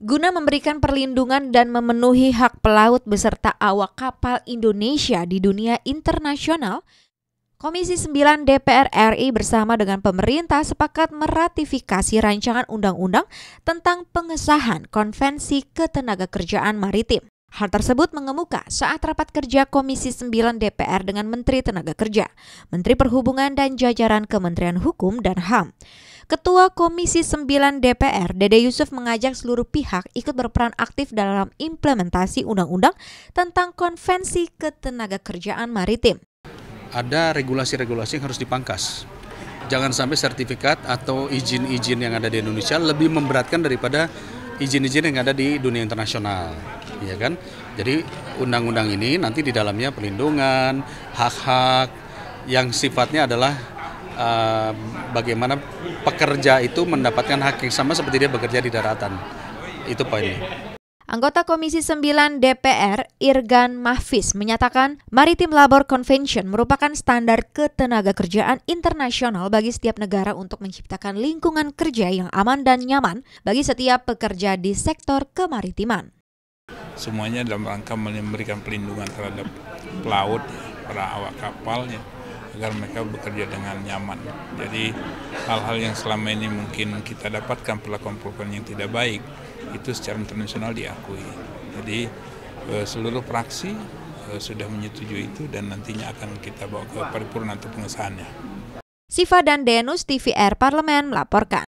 Guna memberikan perlindungan dan memenuhi hak pelaut beserta awak kapal Indonesia di dunia internasional, Komisi 9 DPR RI bersama dengan pemerintah sepakat meratifikasi rancangan undang-undang tentang pengesahan Konvensi Ketenagakerjaan Maritim. Hal tersebut mengemuka saat rapat kerja Komisi 9 DPR dengan Menteri Tenaga Kerja, Menteri Perhubungan dan jajaran Kementerian Hukum dan HAM. Ketua Komisi 9 DPR, Dede Yusuf mengajak seluruh pihak ikut berperan aktif dalam implementasi undang-undang tentang konvensi ketenaga kerjaan maritim. Ada regulasi-regulasi yang harus dipangkas. Jangan sampai sertifikat atau izin-izin yang ada di Indonesia lebih memberatkan daripada izin-izin yang ada di dunia internasional ya kan? Jadi undang-undang ini nanti di dalamnya perlindungan hak-hak yang sifatnya adalah uh, bagaimana pekerja itu mendapatkan hak yang sama seperti dia bekerja di daratan. Itu poinnya. Anggota Komisi 9 DPR, Irgan Mahfiz, menyatakan Maritime Labor Convention merupakan standar ketenaga kerjaan internasional bagi setiap negara untuk menciptakan lingkungan kerja yang aman dan nyaman bagi setiap pekerja di sektor kemaritiman semuanya dalam rangka memberikan pelindungan terhadap pelaut, para awak kapal ya, agar mereka bekerja dengan nyaman. Jadi hal-hal yang selama ini mungkin kita dapatkan perlakuan-perlakuan yang tidak baik itu secara internasional diakui. Jadi eh, seluruh praksi eh, sudah menyetujui itu dan nantinya akan kita bawa ke paripurna untuk pengesahannya. Siva dan Denus TVR Parlemen melaporkan.